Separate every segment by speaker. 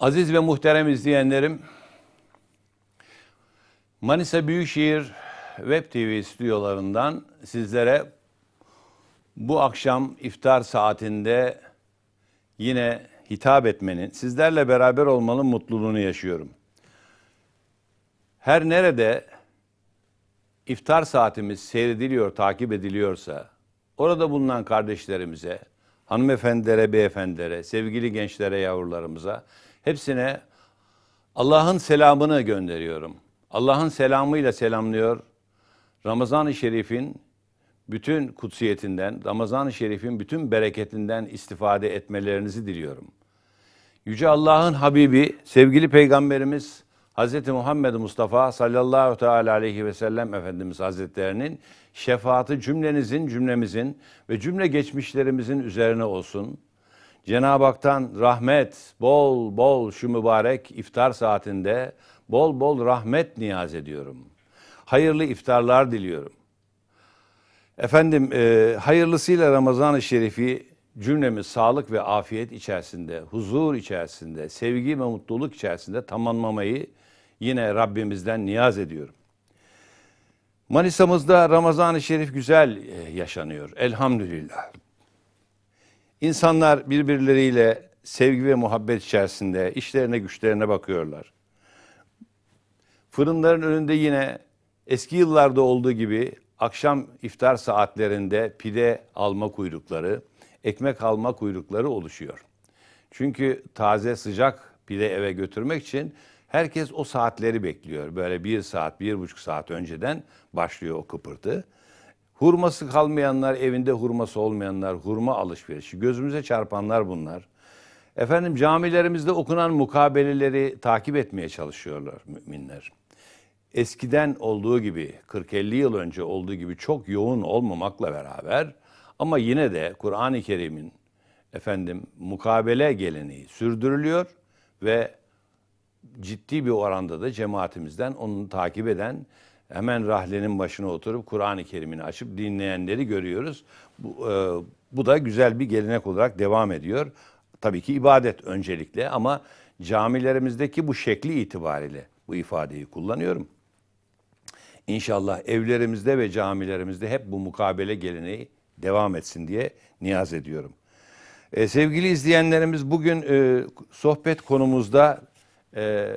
Speaker 1: Aziz ve muhterem izleyenlerim, Manisa Büyükşehir Web TV stüdyolarından sizlere bu akşam iftar saatinde yine hitap etmenin, sizlerle beraber olmanın mutluluğunu yaşıyorum. Her nerede iftar saatimiz seyrediliyor, takip ediliyorsa, orada bulunan kardeşlerimize, hanımefendilere, beyefendilere, sevgili gençlere, yavrularımıza, hepsine Allah'ın selamını gönderiyorum. Allah'ın selamıyla selamlıyor. Ramazan-ı Şerif'in bütün kutsiyetinden, Ramazan-ı Şerif'in bütün bereketinden istifade etmelerinizi diliyorum. Yüce Allah'ın Habibi, sevgili Peygamberimiz Hz. Muhammed Mustafa sallallahu teala aleyhi ve sellem Efendimiz Hazretlerinin şefaati cümlenizin, cümlemizin ve cümle geçmişlerimizin üzerine olsun. Cenab-ı Hak'tan rahmet, bol bol şu mübarek iftar saatinde bol bol rahmet niyaz ediyorum. Hayırlı iftarlar diliyorum. Efendim e, hayırlısıyla Ramazan-ı Şerif'i cümlemiz sağlık ve afiyet içerisinde, huzur içerisinde, sevgi ve mutluluk içerisinde tamamlamayı yine Rabbimizden niyaz ediyorum. Manisa'mızda Ramazan-ı Şerif güzel e, yaşanıyor elhamdülillah. İnsanlar birbirleriyle sevgi ve muhabbet içerisinde işlerine güçlerine bakıyorlar. Fırınların önünde yine eski yıllarda olduğu gibi akşam iftar saatlerinde pide alma kuyrukları, ekmek alma kuyrukları oluşuyor. Çünkü taze sıcak pide eve götürmek için herkes o saatleri bekliyor. Böyle bir saat, bir buçuk saat önceden başlıyor o kıpırtı. Hurması kalmayanlar, evinde hurması olmayanlar, hurma alışverişi. Gözümüze çarpanlar bunlar. Efendim camilerimizde okunan mukabeleleri takip etmeye çalışıyorlar müminler eskiden olduğu gibi 40-50 yıl önce olduğu gibi çok yoğun olmamakla beraber ama yine de Kur'an-ı Kerim'in efendim mukabele geleneği sürdürülüyor ve ciddi bir oranda da cemaatimizden onu takip eden hemen rahlenin başına oturup Kur'an-ı Kerim'ini açıp dinleyenleri görüyoruz. Bu, e, bu da güzel bir gelenek olarak devam ediyor. Tabii ki ibadet öncelikle ama camilerimizdeki bu şekli itibariyle bu ifadeyi kullanıyorum. İnşallah evlerimizde ve camilerimizde hep bu mukabele geleneği devam etsin diye niyaz ediyorum. E, sevgili izleyenlerimiz bugün e, sohbet konumuzda e,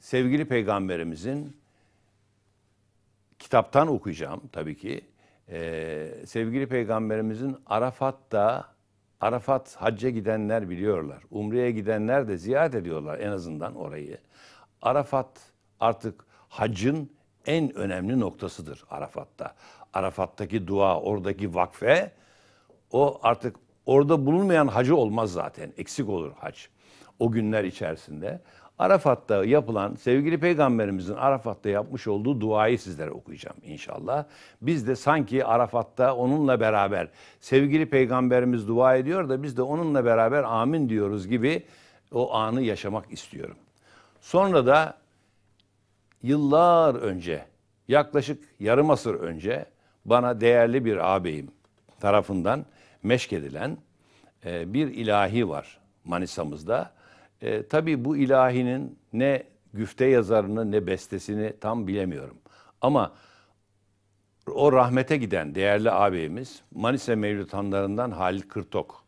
Speaker 1: sevgili peygamberimizin kitaptan okuyacağım tabii ki. E, sevgili peygamberimizin Arafat'ta Arafat hacca gidenler biliyorlar. Umre'ye gidenler de ziyaret ediyorlar en azından orayı. Arafat artık hacın en önemli noktasıdır Arafat'ta. Arafat'taki dua, oradaki vakfe o artık orada bulunmayan hacı olmaz zaten. Eksik olur hac o günler içerisinde. Arafat'ta yapılan sevgili peygamberimizin Arafat'ta yapmış olduğu duayı sizlere okuyacağım inşallah. Biz de sanki Arafat'ta onunla beraber sevgili peygamberimiz dua ediyor da biz de onunla beraber amin diyoruz gibi o anı yaşamak istiyorum. Sonra da yıllar önce, yaklaşık yarım asır önce bana değerli bir ağabeyim tarafından meşkedilen e, bir ilahi var Manisa'mızda. E, tabii bu ilahinin ne güfte yazarını ne bestesini tam bilemiyorum. Ama o rahmete giden değerli ağabeyimiz Manisa Mevlüt Hanlarından Halil Kırtok.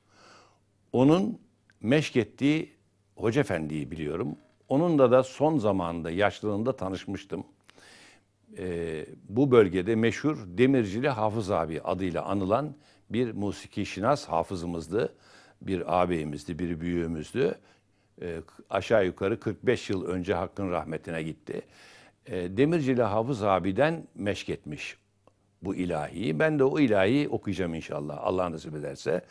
Speaker 1: Onun meşk ettiği Hoca Efendi'yi biliyorum. Onunla da son zamanda yaşlılığında tanışmıştım. Ee, bu bölgede meşhur Demircili Hafız abi adıyla anılan bir musiki şinas hafızımızdı. Bir ağabeyimizdi, bir büyüğümüzdü. Ee, aşağı yukarı 45 yıl önce Hakk'ın rahmetine gitti. Ee, Demircili Hafız abiden meşketmiş bu ilahiyi. Ben de o ilahiyi okuyacağım inşallah Allah nasip ederse.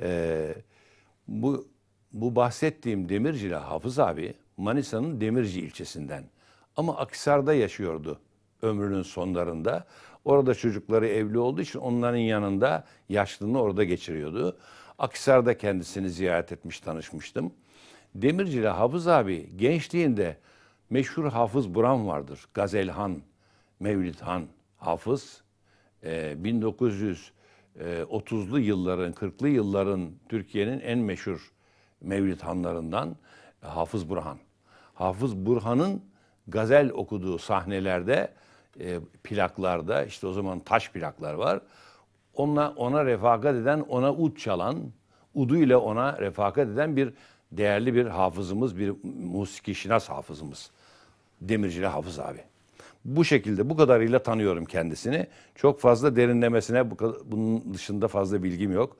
Speaker 1: Ee, bu, bu bahsettiğim Demircili Hafız abi Manisa'nın Demirci ilçesinden. Ama Aksar'da yaşıyordu ömrünün sonlarında. Orada çocukları evli olduğu için onların yanında yaşlılığını orada geçiriyordu. Aksar'da kendisini ziyaret etmiş, tanışmıştım. Demirci ile Hafız abi gençliğinde meşhur Hafız Buram vardır. Gazelhan, Mevlid Han, Hafız. Ee, e, 1930'lu yılların, 40'lı yılların Türkiye'nin en meşhur Mevlid Hanlarından. Hafız Burhan. Hafız Burhan'ın gazel okuduğu sahnelerde, e, plaklarda, işte o zaman taş plaklar var. Ona, ona refakat eden, ona ud çalan, uduyla ona refakat eden bir değerli bir hafızımız, bir musiki şinas hafızımız. Demircili Hafız abi. Bu şekilde bu kadarıyla tanıyorum kendisini. Çok fazla derinlemesine bunun dışında fazla bilgim yok.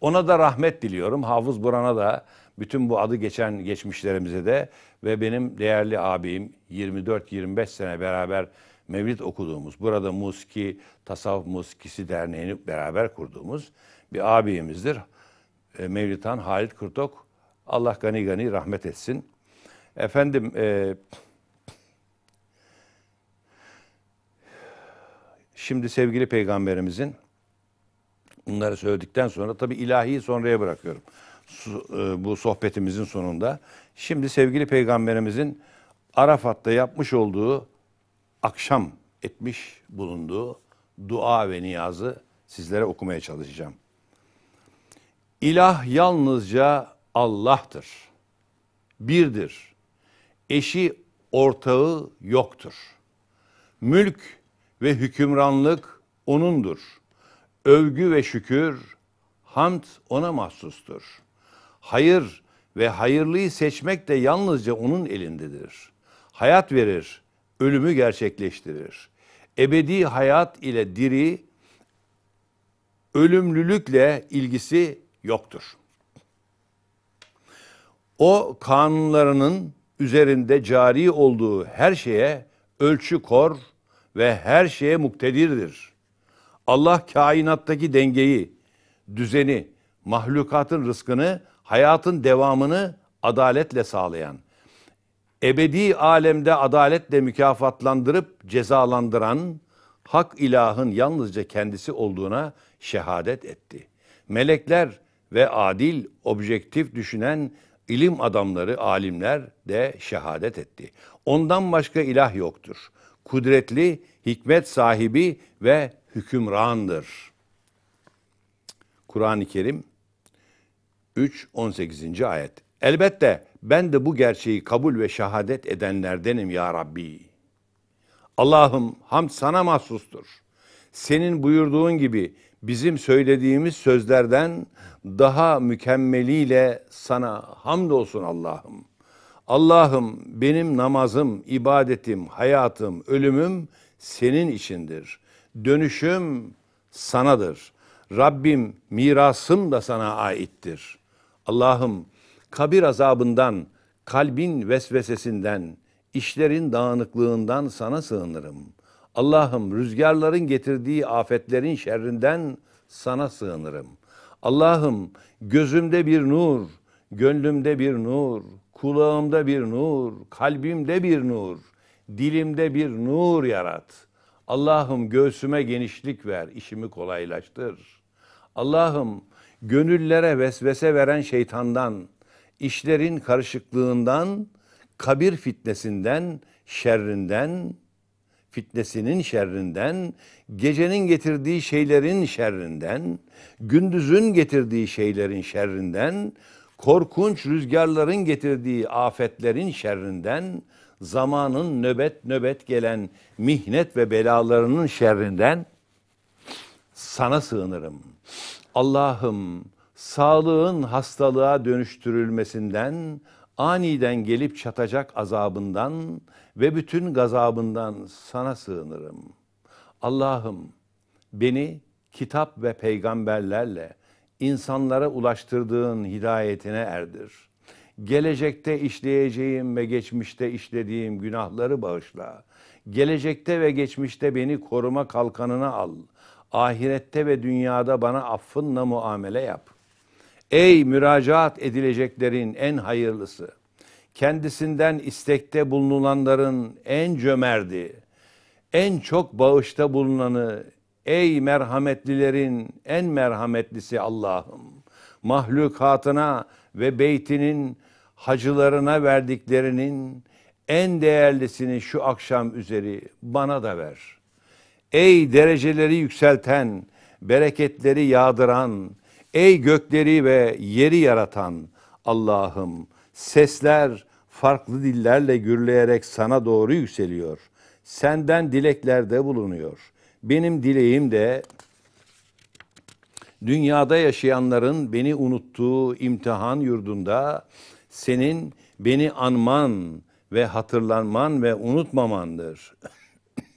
Speaker 1: Ona da rahmet diliyorum. Hafız Buran'a da bütün bu adı geçen geçmişlerimize de ve benim değerli abim 24-25 sene beraber mevlid okuduğumuz, burada Muski, Tasavvuf Muskisi Derneği'ni beraber kurduğumuz bir abimizdir. E, mevlid Halit Kurtok. Allah gani gani rahmet etsin. Efendim, e, şimdi sevgili peygamberimizin bunları söyledikten sonra tabii ilahiyi sonraya bırakıyorum. E, bu sohbetimizin sonunda. Şimdi sevgili peygamberimizin Arafat'ta yapmış olduğu akşam etmiş bulunduğu dua ve niyazı sizlere okumaya çalışacağım. İlah yalnızca Allah'tır. Birdir. Eşi ortağı yoktur. Mülk ve hükümranlık O'nundur. Övgü ve şükür, hamd ona mahsustur. Hayır ve hayırlıyı seçmek de yalnızca onun elindedir. Hayat verir, ölümü gerçekleştirir. Ebedi hayat ile diri, ölümlülükle ilgisi yoktur. O kanunlarının üzerinde cari olduğu her şeye ölçü kor ve her şeye muktedirdir. Allah kainattaki dengeyi, düzeni, mahlukatın rızkını, hayatın devamını adaletle sağlayan, ebedi alemde adaletle mükafatlandırıp cezalandıran hak ilahın yalnızca kendisi olduğuna şehadet etti. Melekler ve adil, objektif düşünen ilim adamları, alimler de şehadet etti. Ondan başka ilah yoktur. Kudretli, hikmet sahibi ve hükümrandır. Kur'an-ı Kerim 3 18. ayet. Elbette ben de bu gerçeği kabul ve şehadet edenlerdenim ya Rabbi. Allah'ım hamd sana mahsustur. Senin buyurduğun gibi bizim söylediğimiz sözlerden daha mükemmeliyle sana hamdolsun Allah'ım. Allah'ım benim namazım, ibadetim, hayatım, ölümüm senin içindir dönüşüm sanadır. Rabbim mirasım da sana aittir. Allah'ım kabir azabından, kalbin vesvesesinden, işlerin dağınıklığından sana sığınırım. Allah'ım rüzgarların getirdiği afetlerin şerrinden sana sığınırım. Allah'ım gözümde bir nur, gönlümde bir nur, kulağımda bir nur, kalbimde bir nur, dilimde bir nur yarat.'' Allah'ım göğsüme genişlik ver, işimi kolaylaştır. Allah'ım gönüllere vesvese veren şeytandan, işlerin karışıklığından, kabir fitnesinden, şerrinden, fitnesinin şerrinden, gecenin getirdiği şeylerin şerrinden, gündüzün getirdiği şeylerin şerrinden, korkunç rüzgarların getirdiği afetlerin şerrinden, zamanın nöbet nöbet gelen mihnet ve belalarının şerrinden sana sığınırım. Allah'ım sağlığın hastalığa dönüştürülmesinden, aniden gelip çatacak azabından ve bütün gazabından sana sığınırım. Allah'ım beni kitap ve peygamberlerle insanlara ulaştırdığın hidayetine erdir.'' Gelecekte işleyeceğim ve geçmişte işlediğim günahları bağışla. Gelecekte ve geçmişte beni koruma kalkanına al. Ahirette ve dünyada bana affınla muamele yap. Ey müracaat edileceklerin en hayırlısı. Kendisinden istekte bulunulanların en cömerdi. En çok bağışta bulunanı, ey merhametlilerin en merhametlisi Allah'ım. Mahlukatına ve beytinin hacılarına verdiklerinin en değerlisini şu akşam üzeri bana da ver. Ey dereceleri yükselten, bereketleri yağdıran, ey gökleri ve yeri yaratan Allah'ım sesler farklı dillerle gürleyerek sana doğru yükseliyor. Senden dileklerde bulunuyor. Benim dileğim de dünyada yaşayanların beni unuttuğu imtihan yurdunda senin beni anman ve hatırlanman ve unutmamandır.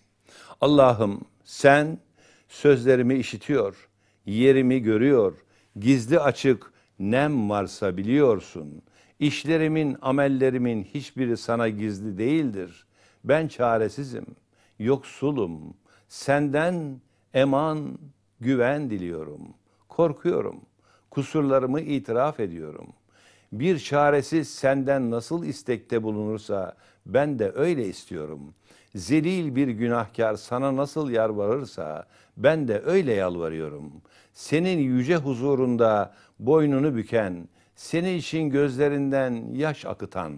Speaker 1: Allah'ım sen sözlerimi işitiyor, yerimi görüyor, gizli açık nem varsa biliyorsun. İşlerimin, amellerimin hiçbiri sana gizli değildir. Ben çaresizim, yoksulum. Senden eman, güven diliyorum. Korkuyorum. Kusurlarımı itiraf ediyorum. Bir çaresi senden nasıl istekte bulunursa ben de öyle istiyorum. Zelil bir günahkar sana nasıl yalvarırsa ben de öyle yalvarıyorum. Senin yüce huzurunda boynunu büken, senin için gözlerinden yaş akıtan,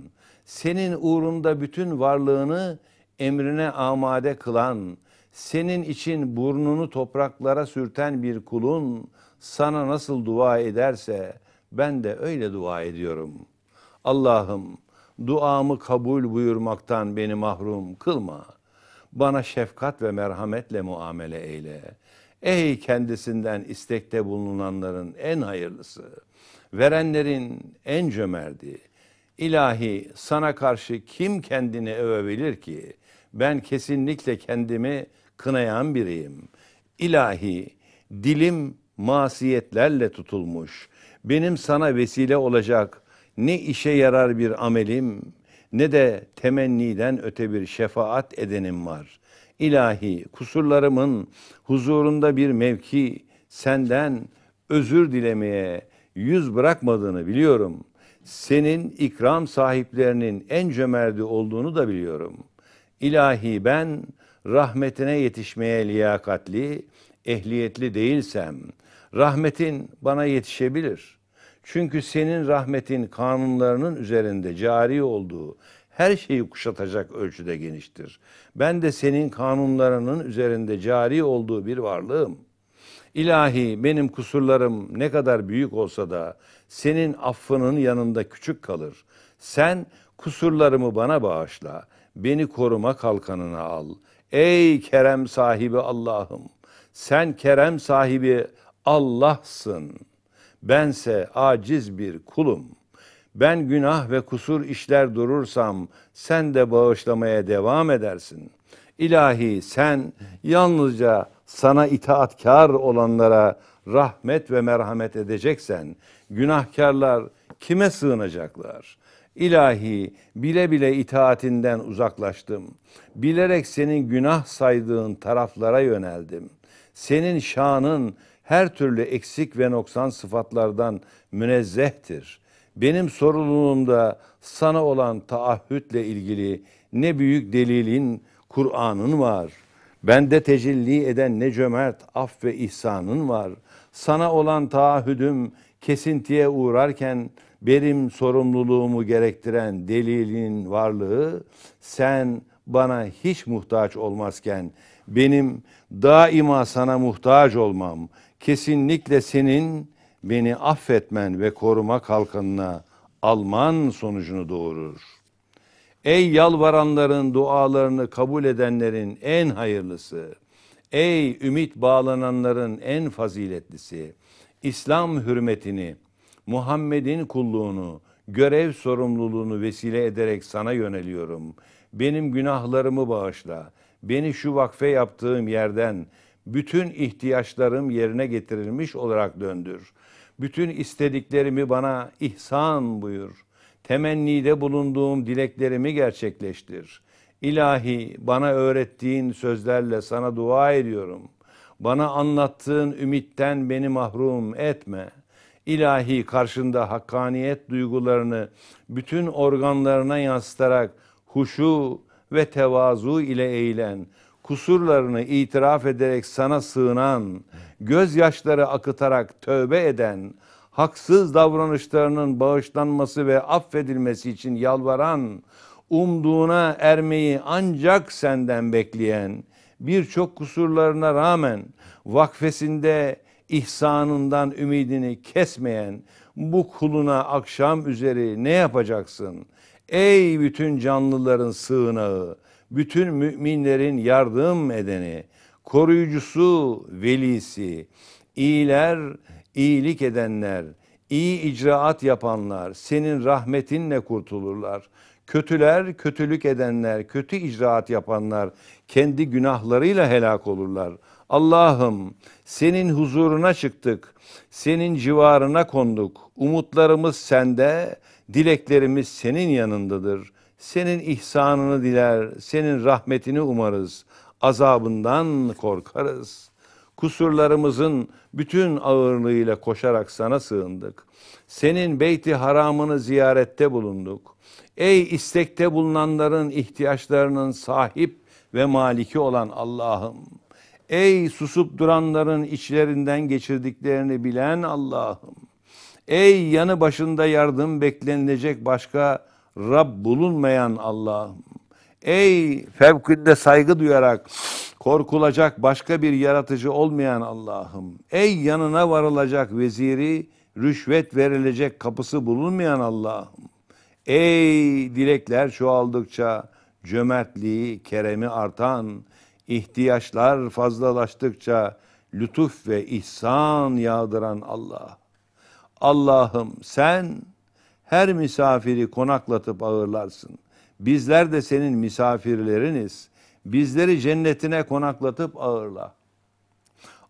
Speaker 1: senin uğrunda bütün varlığını emrine amade kılan, senin için burnunu topraklara sürten bir kulun sana nasıl dua ederse ben de öyle dua ediyorum. Allah'ım duamı kabul buyurmaktan beni mahrum kılma. Bana şefkat ve merhametle muamele eyle. Ey kendisinden istekte bulunanların en hayırlısı, verenlerin en cömerti. İlahi sana karşı kim kendini övebilir ki? Ben kesinlikle kendimi kınayan biriyim. İlahi dilim masiyetlerle tutulmuş.'' benim sana vesile olacak ne işe yarar bir amelim ne de temenniden öte bir şefaat edenim var. İlahi kusurlarımın huzurunda bir mevki senden özür dilemeye yüz bırakmadığını biliyorum. Senin ikram sahiplerinin en cömerti olduğunu da biliyorum. İlahi ben rahmetine yetişmeye liyakatli, ehliyetli değilsem Rahmetin bana yetişebilir. Çünkü senin rahmetin kanunlarının üzerinde cari olduğu her şeyi kuşatacak ölçüde geniştir. Ben de senin kanunlarının üzerinde cari olduğu bir varlığım. İlahi benim kusurlarım ne kadar büyük olsa da senin affının yanında küçük kalır. Sen kusurlarımı bana bağışla, beni koruma kalkanına al. Ey kerem sahibi Allah'ım, sen kerem sahibi Allah'sın. Bense aciz bir kulum. Ben günah ve kusur işler durursam sen de bağışlamaya devam edersin. İlahi sen yalnızca sana itaatkar olanlara rahmet ve merhamet edeceksen günahkarlar kime sığınacaklar? İlahi bile bile itaatinden uzaklaştım. Bilerek senin günah saydığın taraflara yöneldim. Senin şanın her türlü eksik ve noksan sıfatlardan münezzehtir. Benim sorumluluğumda sana olan taahhütle ilgili ne büyük delilin, Kur'an'ın var. Bende tecelli eden ne cömert af ve ihsanın var. Sana olan taahhüdüm kesintiye uğrarken benim sorumluluğumu gerektiren delilin varlığı sen bana hiç muhtaç olmazken benim daima sana muhtaç olmam kesinlikle senin beni affetmen ve koruma kalkanına alman sonucunu doğurur. Ey yalvaranların dualarını kabul edenlerin en hayırlısı, ey ümit bağlananların en faziletlisi, İslam hürmetini, Muhammed'in kulluğunu, görev sorumluluğunu vesile ederek sana yöneliyorum.'' benim günahlarımı bağışla. Beni şu vakfe yaptığım yerden bütün ihtiyaçlarım yerine getirilmiş olarak döndür. Bütün istediklerimi bana ihsan buyur. Temennide bulunduğum dileklerimi gerçekleştir. İlahi bana öğrettiğin sözlerle sana dua ediyorum. Bana anlattığın ümitten beni mahrum etme. İlahi karşında hakkaniyet duygularını bütün organlarına yansıtarak huşu ve tevazu ile eğlen, kusurlarını itiraf ederek sana sığınan, gözyaşları akıtarak tövbe eden, haksız davranışlarının bağışlanması ve affedilmesi için yalvaran, umduğuna ermeyi ancak senden bekleyen, birçok kusurlarına rağmen vakfesinde ihsanından ümidini kesmeyen bu kuluna akşam üzeri ne yapacaksın?'' Ey bütün canlıların sığınağı, bütün müminlerin yardım edeni, koruyucusu, velisi, iyiler, iyilik edenler, iyi icraat yapanlar senin rahmetinle kurtulurlar. Kötüler, kötülük edenler, kötü icraat yapanlar kendi günahlarıyla helak olurlar. Allah'ım senin huzuruna çıktık, senin civarına konduk. Umutlarımız sende, Dileklerimiz senin yanındadır. Senin ihsanını diler, senin rahmetini umarız. Azabından korkarız. Kusurlarımızın bütün ağırlığıyla koşarak sana sığındık. Senin beyti haramını ziyarette bulunduk. Ey istekte bulunanların ihtiyaçlarının sahip ve maliki olan Allah'ım. Ey susup duranların içlerinden geçirdiklerini bilen Allah'ım. Ey yanı başında yardım beklenilecek başka Rab bulunmayan Allah'ım. Ey fevkinde saygı duyarak korkulacak başka bir yaratıcı olmayan Allah'ım. Ey yanına varılacak veziri, rüşvet verilecek kapısı bulunmayan Allah'ım. Ey dilekler çoğaldıkça cömertliği, keremi artan, ihtiyaçlar fazlalaştıkça lütuf ve ihsan yağdıran Allah. Allah'ım sen her misafiri konaklatıp ağırlarsın. Bizler de senin misafirleriniz. Bizleri cennetine konaklatıp ağırla.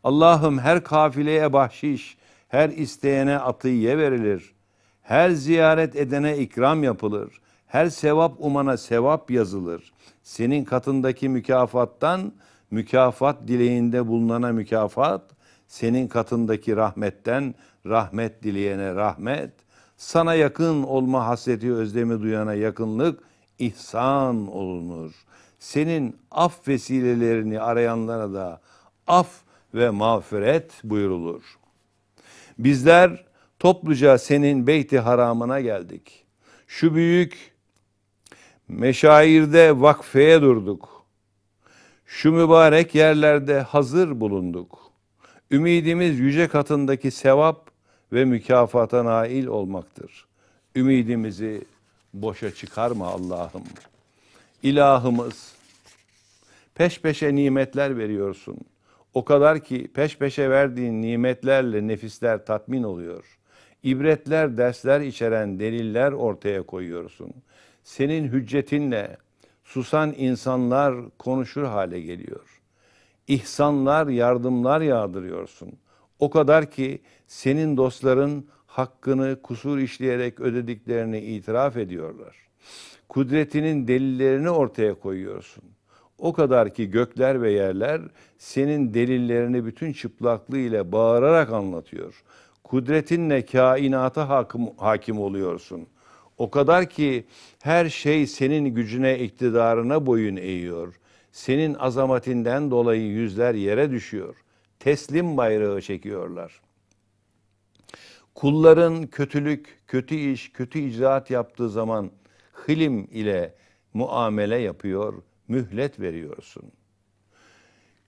Speaker 1: Allah'ım her kafileye bahşiş, her isteyene atiye verilir. Her ziyaret edene ikram yapılır. Her sevap umana sevap yazılır. Senin katındaki mükafattan mükafat dileğinde bulunana mükafat, senin katındaki rahmetten rahmet dileyene rahmet, sana yakın olma hasreti özlemi duyana yakınlık, ihsan olunur. Senin af vesilelerini arayanlara da af ve mağfiret buyurulur. Bizler topluca senin beyti haramına geldik. Şu büyük meşairde vakfeye durduk. Şu mübarek yerlerde hazır bulunduk. Ümidimiz yüce katındaki sevap ve mükafata nail olmaktır. Ümidimizi boşa çıkarma Allah'ım. İlahımız peş peşe nimetler veriyorsun. O kadar ki peş peşe verdiğin nimetlerle nefisler tatmin oluyor. İbretler, dersler içeren deliller ortaya koyuyorsun. Senin hüccetinle susan insanlar konuşur hale geliyor. İhsanlar, yardımlar yağdırıyorsun. O kadar ki senin dostların hakkını kusur işleyerek ödediklerini itiraf ediyorlar. Kudretinin delillerini ortaya koyuyorsun. O kadar ki gökler ve yerler senin delillerini bütün çıplaklığı ile bağırarak anlatıyor. Kudretinle kainata hakim, hakim oluyorsun. O kadar ki her şey senin gücüne, iktidarına boyun eğiyor. Senin azamatinden dolayı yüzler yere düşüyor. Teslim bayrağı çekiyorlar.'' Kulların kötülük, kötü iş, kötü icraat yaptığı zaman hilim ile muamele yapıyor, mühlet veriyorsun.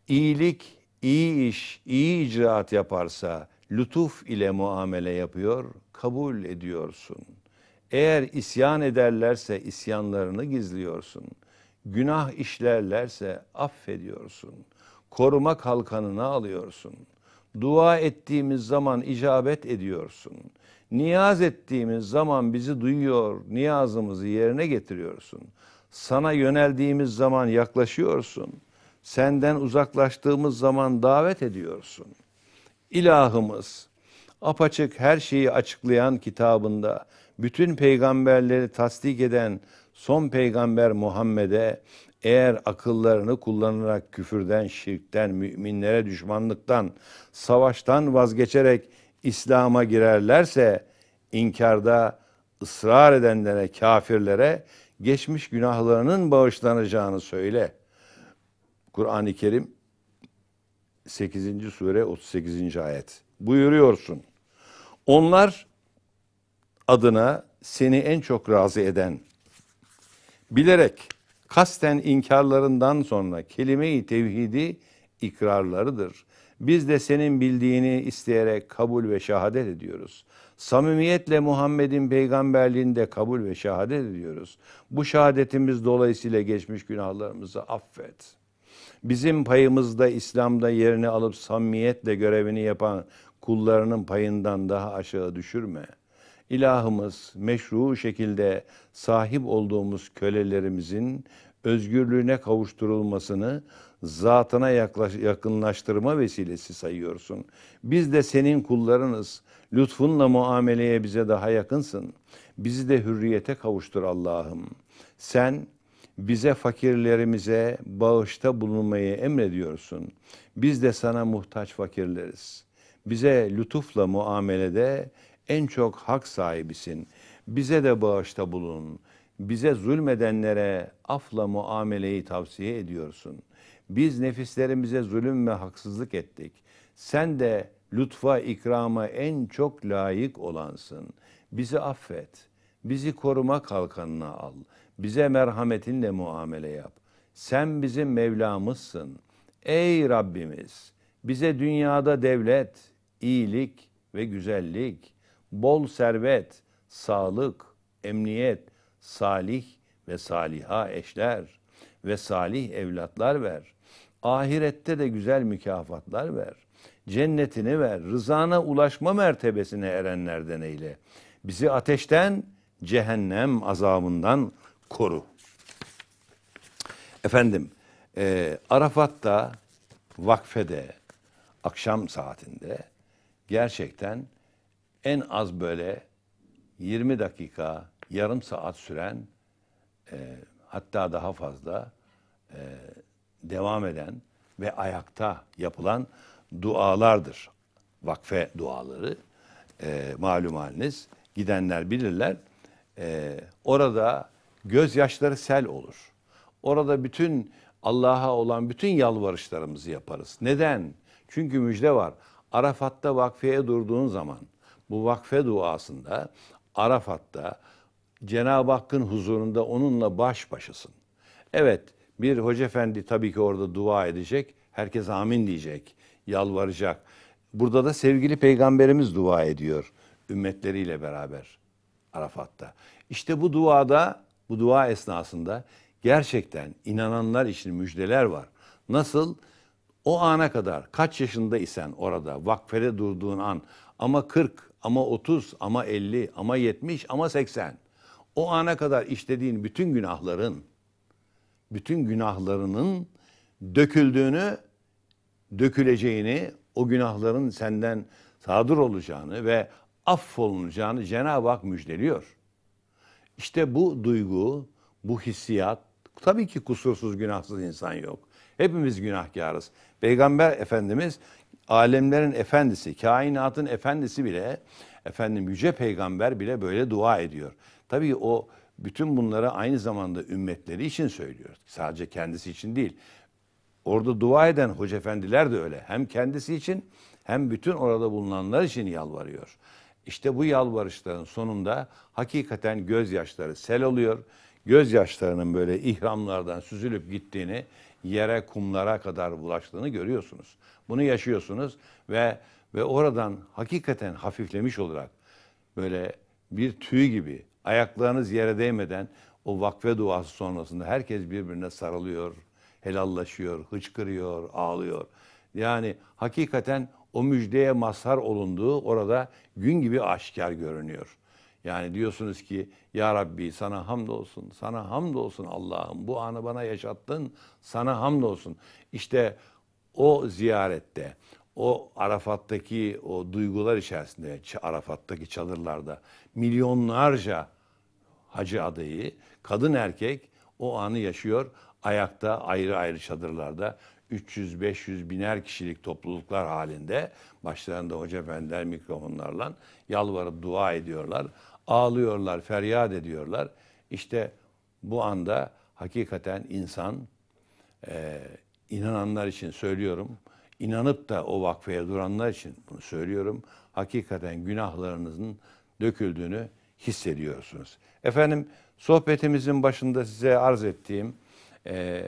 Speaker 1: İyilik, iyi iş, iyi icraat yaparsa lütuf ile muamele yapıyor, kabul ediyorsun. Eğer isyan ederlerse isyanlarını gizliyorsun. Günah işlerlerse affediyorsun. Koruma kalkanına alıyorsun.'' Dua ettiğimiz zaman icabet ediyorsun. Niyaz ettiğimiz zaman bizi duyuyor, niyazımızı yerine getiriyorsun. Sana yöneldiğimiz zaman yaklaşıyorsun. Senden uzaklaştığımız zaman davet ediyorsun. İlahımız apaçık her şeyi açıklayan kitabında bütün peygamberleri tasdik eden son peygamber Muhammed'e eğer akıllarını kullanarak küfürden, şirkten, müminlere düşmanlıktan, savaştan vazgeçerek İslam'a girerlerse inkarda ısrar edenlere, kafirlere geçmiş günahlarının bağışlanacağını söyle. Kur'an-ı Kerim 8. sure 38. ayet. Buyuruyorsun. Onlar adına seni en çok razı eden bilerek kasten inkarlarından sonra kelime-i tevhidi ikrarlarıdır. Biz de senin bildiğini isteyerek kabul ve şehadet ediyoruz. Samimiyetle Muhammed'in peygamberliğinde kabul ve şehadet ediyoruz. Bu şehadetimiz dolayısıyla geçmiş günahlarımızı affet. Bizim payımız da İslam'da yerini alıp samimiyetle görevini yapan kullarının payından daha aşağı düşürme.'' İlahımız meşru şekilde sahip olduğumuz kölelerimizin özgürlüğüne kavuşturulmasını zatına yaklaş, yakınlaştırma vesilesi sayıyorsun. Biz de senin kullarınız. Lütfunla muameleye bize daha yakınsın. Bizi de hürriyete kavuştur Allah'ım. Sen bize fakirlerimize bağışta bulunmayı emrediyorsun. Biz de sana muhtaç fakirleriz. Bize lütufla muamelede en çok hak sahibisin. Bize de bağışta bulun. Bize zulmedenlere afla muameleyi tavsiye ediyorsun. Biz nefislerimize zulüm ve haksızlık ettik. Sen de lütfa ikrama en çok layık olansın. Bizi affet. Bizi koruma kalkanına al. Bize merhametinle muamele yap. Sen bizim Mevlamızsın. Ey Rabbimiz! Bize dünyada devlet, iyilik ve güzellik, bol servet, sağlık, emniyet, salih ve saliha eşler ve salih evlatlar ver. Ahirette de güzel mükafatlar ver. Cennetini ver, rızana ulaşma mertebesine erenlerden eyle. Bizi ateşten, cehennem azabından koru. Efendim, e, Arafat'ta, vakfede, akşam saatinde gerçekten en az böyle 20 dakika, yarım saat süren e, hatta daha fazla e, devam eden ve ayakta yapılan dualardır. Vakfe duaları e, malum haliniz gidenler bilirler. E, orada gözyaşları sel olur. Orada bütün Allah'a olan bütün yalvarışlarımızı yaparız. Neden? Çünkü müjde var. Arafat'ta vakfeye durduğun zaman bu vakfe duasında Arafat'ta Cenab-ı Hakk'ın huzurunda onunla baş başasın. Evet bir hoca efendi tabii ki orada dua edecek. Herkes amin diyecek, yalvaracak. Burada da sevgili peygamberimiz dua ediyor ümmetleriyle beraber Arafat'ta. İşte bu duada, bu dua esnasında gerçekten inananlar için müjdeler var. Nasıl? O ana kadar kaç yaşında isen orada vakfede durduğun an ama 40, ama 30, ama 50, ama 70, ama 80. O ana kadar işlediğin bütün günahların, bütün günahlarının döküldüğünü, döküleceğini, o günahların senden sadır olacağını ve affolunacağını Cenab-ı Hak müjdeliyor. İşte bu duygu, bu hissiyat, tabii ki kusursuz günahsız insan yok. Hepimiz günahkarız. Peygamber Efendimiz alemlerin efendisi, kainatın efendisi bile efendim yüce peygamber bile böyle dua ediyor. Tabii o bütün bunları aynı zamanda ümmetleri için söylüyor. Sadece kendisi için değil. Orada dua eden hoca efendiler de öyle. Hem kendisi için hem bütün orada bulunanlar için yalvarıyor. İşte bu yalvarışların sonunda hakikaten gözyaşları sel oluyor. Gözyaşlarının böyle ihramlardan süzülüp gittiğini yere kumlara kadar bulaştığını görüyorsunuz. Bunu yaşıyorsunuz ve ve oradan hakikaten hafiflemiş olarak böyle bir tüy gibi ayaklarınız yere değmeden o vakfe duası sonrasında herkes birbirine sarılıyor, helallaşıyor, hıçkırıyor, ağlıyor. Yani hakikaten o müjdeye mazhar olunduğu orada gün gibi aşikar görünüyor. Yani diyorsunuz ki ya Rabbi sana hamdolsun, sana hamdolsun Allah'ım bu anı bana yaşattın, sana hamdolsun. İşte o ziyarette, o Arafat'taki o duygular içerisinde, Arafat'taki çadırlarda milyonlarca hacı adayı, kadın erkek o anı yaşıyor ayakta ayrı ayrı çadırlarda. 300, 500 biner kişilik topluluklar halinde başlarında hoca efendiler mikrofonlarla yalvarıp dua ediyorlar. Ağlıyorlar, feryat ediyorlar. İşte bu anda hakikaten insan e, inananlar için söylüyorum. İnanıp da o vakfeye duranlar için bunu söylüyorum. Hakikaten günahlarınızın döküldüğünü hissediyorsunuz. Efendim sohbetimizin başında size arz ettiğim e,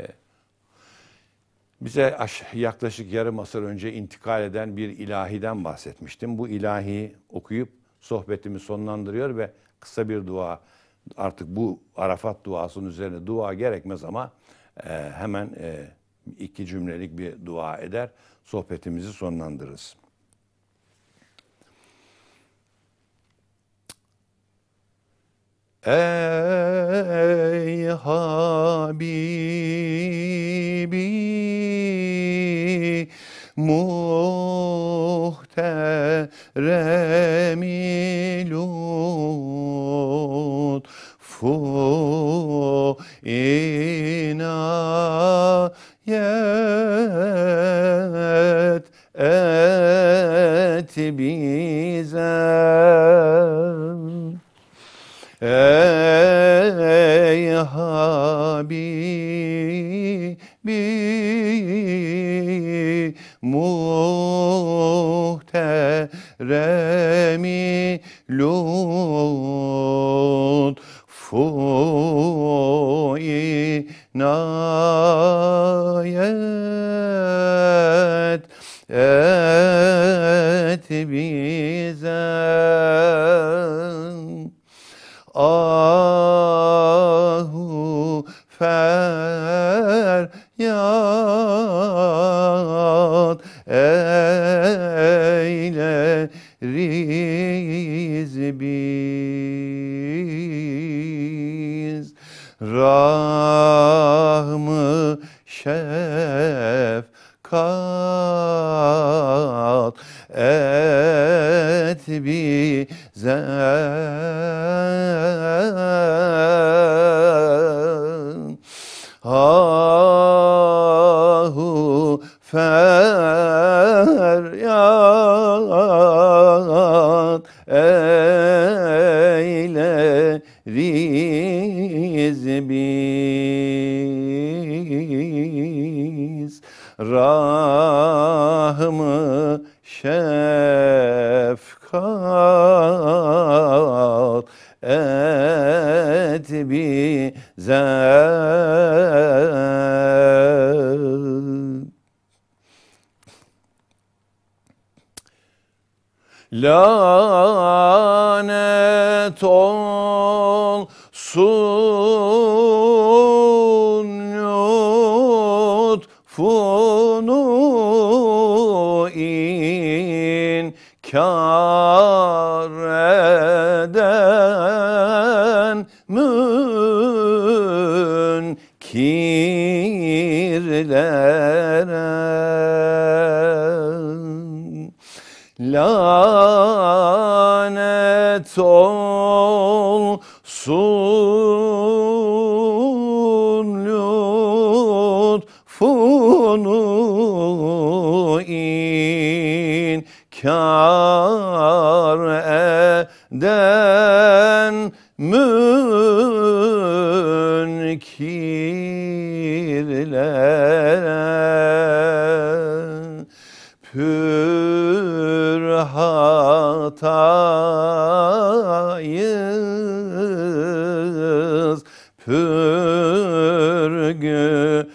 Speaker 1: bize yaklaşık yarım asır önce intikal eden bir ilahiden bahsetmiştim. Bu ilahi okuyup sohbetimi sonlandırıyor ve kısa bir dua artık bu Arafat duasının üzerine dua gerekmez ama e, hemen e, iki cümlelik bir dua eder sohbetimizi sonlandırırız.
Speaker 2: Ey Habibi muhteremi lütfu biz biz rahmı şefkat et bize lanet olsun hatayız pür günah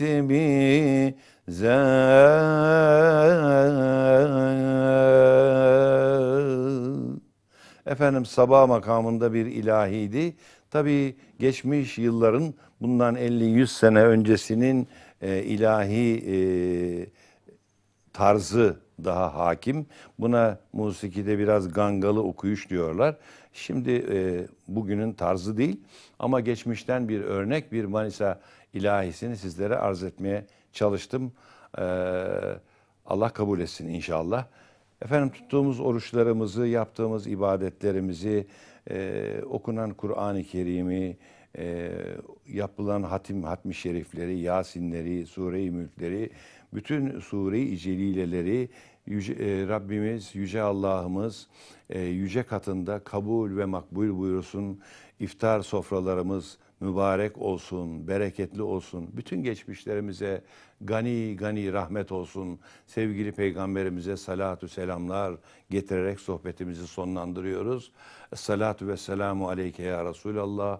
Speaker 2: bize
Speaker 1: Efendim sabah makamında bir ilahiydi. Tabi geçmiş yılların bundan 50-100 sene öncesinin e, ilahi e, tarzı daha hakim. Buna musikide biraz gangalı okuyuş diyorlar. Şimdi e, bugünün tarzı değil ama geçmişten bir örnek bir Manisa ilahisini sizlere arz etmeye çalıştım. Ee, Allah kabul etsin inşallah. Efendim tuttuğumuz oruçlarımızı, yaptığımız ibadetlerimizi, e, okunan Kur'an-ı Kerim'i, e, yapılan hatim, hatmi şerifleri, Yasinleri, Sure-i Mülkleri, bütün Sure-i İcelileleri yüce, e, Rabbimiz, Yüce Allah'ımız e, yüce katında kabul ve makbul buyursun. İftar sofralarımız, mübarek olsun, bereketli olsun. Bütün geçmişlerimize gani gani rahmet olsun. Sevgili peygamberimize salatü selamlar getirerek sohbetimizi sonlandırıyoruz. Salatü ve selamu aleyke ya Resulallah.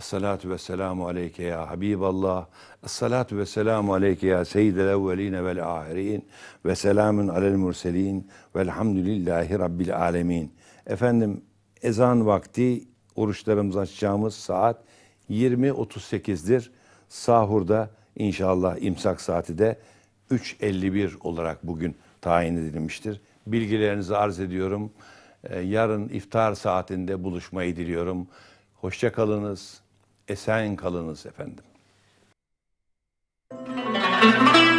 Speaker 1: salatü ve selamu aleyke ya Habiballah. salatü ve selamu aleyke ya Seyyidel Evveline vel Ahirin. Ve selamun alel murselin. Velhamdülillahi Rabbil alemin. Efendim ezan vakti oruçlarımızı açacağımız saat 20.38'dir. Sahurda inşallah imsak saati de 3.51 olarak bugün tayin edilmiştir. Bilgilerinizi arz ediyorum. Ee, yarın iftar saatinde buluşmayı diliyorum. Hoşçakalınız, esen kalınız efendim. Müzik